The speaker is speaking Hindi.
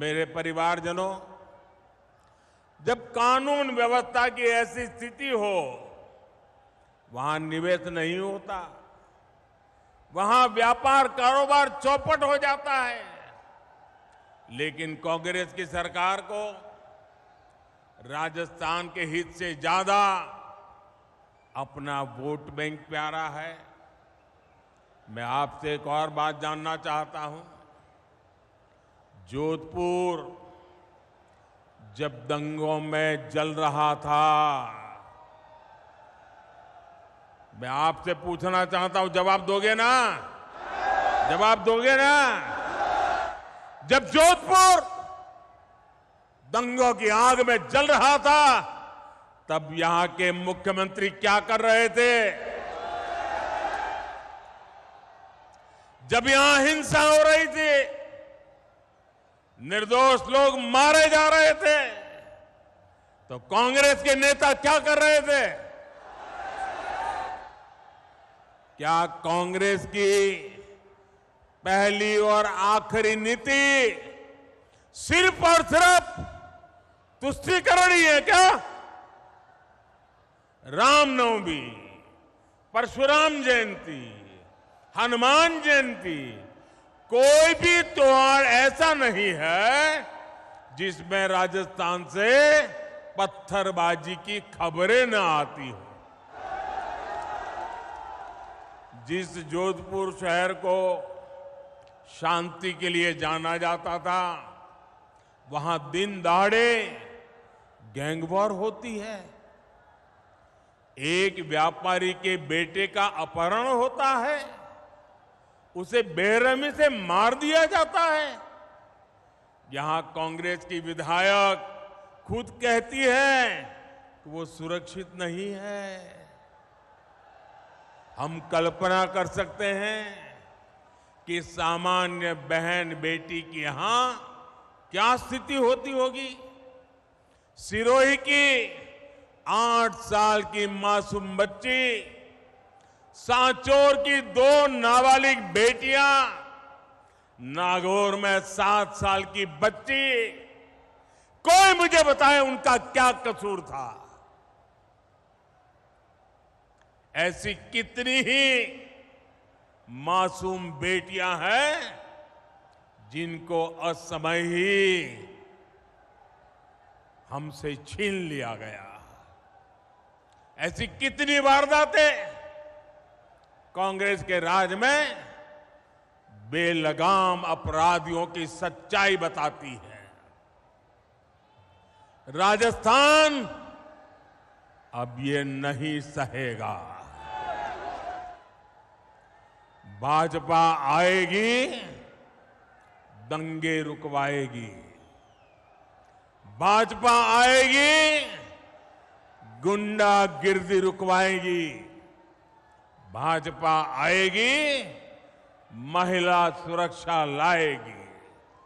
मेरे परिवारजनों जब कानून व्यवस्था की ऐसी स्थिति हो वहां निवेश नहीं होता वहां व्यापार कारोबार चौपट हो जाता है लेकिन कांग्रेस की सरकार को राजस्थान के हित से ज्यादा अपना वोट बैंक प्यारा है मैं आपसे एक और बात जानना चाहता हूं जोधपुर जब दंगों में जल रहा था मैं आपसे पूछना चाहता हूं जवाब दोगे ना जवाब दोगे ना जब जोधपुर दंगों की आग में जल रहा था तब यहां के मुख्यमंत्री क्या कर रहे थे जब यहां हिंसा हो रही थी निर्दोष लोग मारे जा रहे थे तो कांग्रेस के नेता क्या कर रहे थे क्या कांग्रेस की पहली और आखिरी नीति सिर्फ और सिर्फ तुष्टिकरण ही है क्या रामनवमी परशुराम जयंती हनुमान जयंती कोई भी त्योहार ऐसा नहीं है जिसमें राजस्थान से पत्थरबाजी की खबरें न आती हो जिस जोधपुर शहर को शांति के लिए जाना जाता था वहां दिन दहाड़े गैंगवॉर होती है एक व्यापारी के बेटे का अपहरण होता है उसे बेरहमी से मार दिया जाता है यहां कांग्रेस की विधायक खुद कहती है कि वो सुरक्षित नहीं है हम कल्पना कर सकते हैं कि सामान्य बहन बेटी की यहां क्या स्थिति होती होगी सिरोही की आठ साल की मासूम बच्ची सांचोर की दो नाबालिग बेटियां नागौर में सात साल की बच्ची कोई मुझे बताए उनका क्या कसूर था ऐसी कितनी ही मासूम बेटियां हैं जिनको असमय ही हमसे छीन लिया गया ऐसी कितनी वारदातें कांग्रेस के राज में बेलगाम अपराधियों की सच्चाई बताती है राजस्थान अब ये नहीं सहेगा भाजपा आएगी दंगे रुकवाएगी भाजपा आएगी गुंडागिर्दी रुकवाएगी भाजपा आएगी महिला सुरक्षा लाएगी